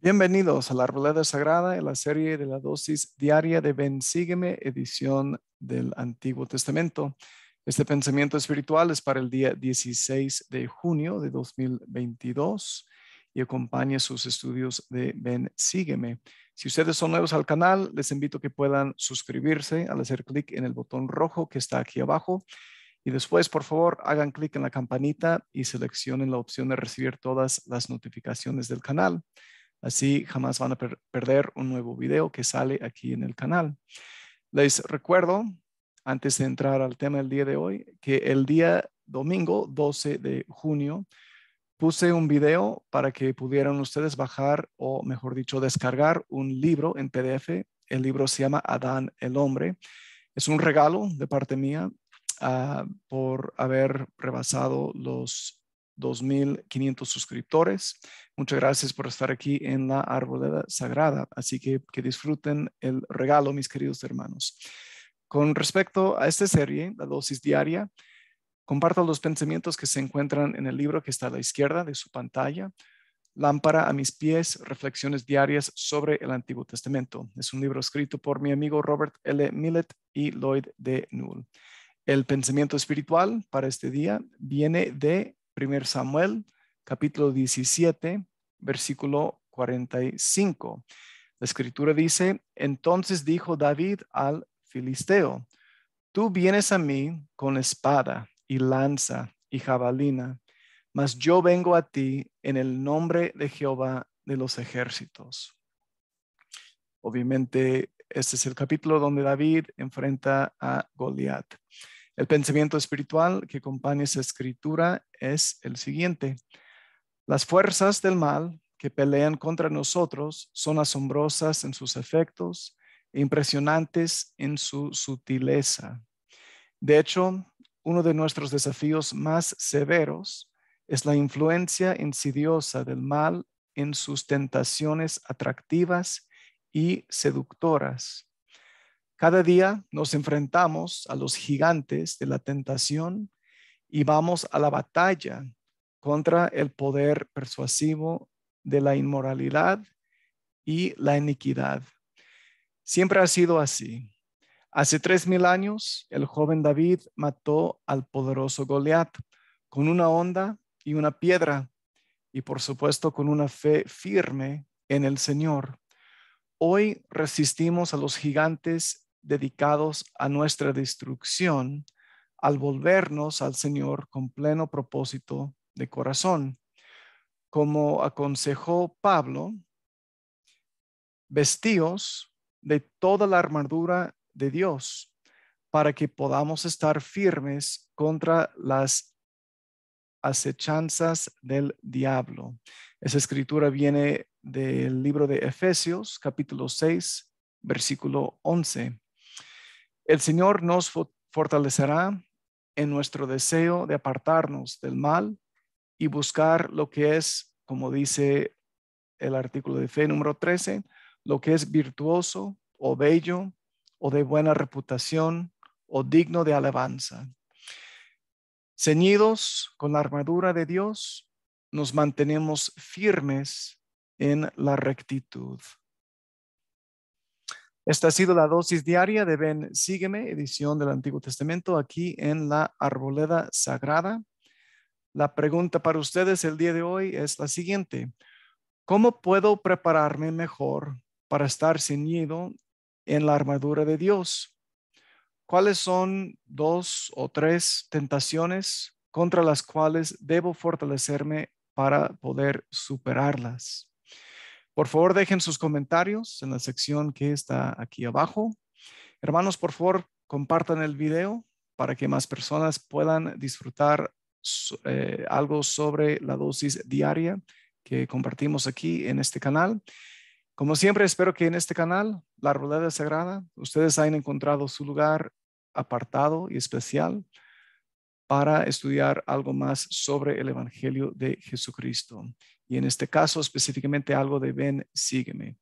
Bienvenidos a la Arboleda Sagrada, en la serie de la dosis diaria de Ben Sígueme, edición del Antiguo Testamento. Este pensamiento espiritual es para el día 16 de junio de 2022 y acompaña sus estudios de Ben Sígueme. Si ustedes son nuevos al canal, les invito a que puedan suscribirse al hacer clic en el botón rojo que está aquí abajo. Y después, por favor, hagan clic en la campanita y seleccionen la opción de recibir todas las notificaciones del canal. Así jamás van a perder un nuevo video que sale aquí en el canal. Les recuerdo, antes de entrar al tema del día de hoy, que el día domingo 12 de junio puse un video para que pudieran ustedes bajar o, mejor dicho, descargar un libro en PDF. El libro se llama Adán el Hombre. Es un regalo de parte mía ah, por haber rebasado los 2.500 suscriptores. Muchas gracias por estar aquí en la Arboleda Sagrada. Así que que disfruten el regalo, mis queridos hermanos. Con respecto a esta serie, la dosis diaria, comparto los pensamientos que se encuentran en el libro que está a la izquierda de su pantalla. Lámpara a mis pies, reflexiones diarias sobre el Antiguo Testamento. Es un libro escrito por mi amigo Robert L. Millet y Lloyd D. Newell. El pensamiento espiritual para este día viene de 1 Samuel, capítulo 17, versículo 45. La escritura dice, entonces dijo David al Filisteo, tú vienes a mí con espada y lanza y jabalina, mas yo vengo a ti en el nombre de Jehová de los ejércitos. Obviamente, este es el capítulo donde David enfrenta a Goliat. El pensamiento espiritual que acompaña esa escritura es el siguiente. Las fuerzas del mal que pelean contra nosotros son asombrosas en sus efectos e impresionantes en su sutileza. De hecho, uno de nuestros desafíos más severos es la influencia insidiosa del mal en sus tentaciones atractivas y seductoras. Cada día nos enfrentamos a los gigantes de la tentación y vamos a la batalla contra el poder persuasivo de la inmoralidad y la iniquidad. Siempre ha sido así. Hace tres mil años, el joven David mató al poderoso Goliat con una onda y una piedra, y por supuesto con una fe firme en el Señor. Hoy resistimos a los gigantes dedicados a nuestra destrucción al volvernos al Señor con pleno propósito de corazón. Como aconsejó Pablo, vestíos de toda la armadura de Dios para que podamos estar firmes contra las acechanzas del diablo. Esa escritura viene del libro de Efesios, capítulo 6, versículo 11. El Señor nos fortalecerá en nuestro deseo de apartarnos del mal y buscar lo que es, como dice el artículo de fe número 13, lo que es virtuoso o bello o de buena reputación o digno de alabanza. Ceñidos con la armadura de Dios, nos mantenemos firmes en la rectitud. Esta ha sido la dosis diaria de Ben Sígueme, edición del Antiguo Testamento, aquí en la Arboleda Sagrada. La pregunta para ustedes el día de hoy es la siguiente. ¿Cómo puedo prepararme mejor para estar ceñido en la armadura de Dios? ¿Cuáles son dos o tres tentaciones contra las cuales debo fortalecerme para poder superarlas? Por favor, dejen sus comentarios en la sección que está aquí abajo. Hermanos, por favor, compartan el video para que más personas puedan disfrutar eh, algo sobre la dosis diaria que compartimos aquí en este canal. Como siempre, espero que en este canal, La Rueda Sagrada, ustedes hayan encontrado su lugar apartado y especial para estudiar algo más sobre el Evangelio de Jesucristo. Y en este caso específicamente algo de ven, sígueme.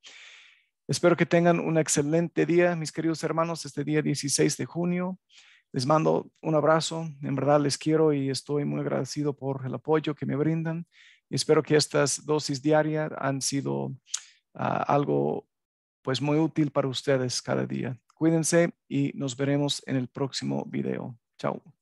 Espero que tengan un excelente día, mis queridos hermanos, este día 16 de junio. Les mando un abrazo, en verdad les quiero y estoy muy agradecido por el apoyo que me brindan. Y espero que estas dosis diarias han sido ah, algo pues muy útil para ustedes cada día. Cuídense y nos veremos en el próximo video. Chao.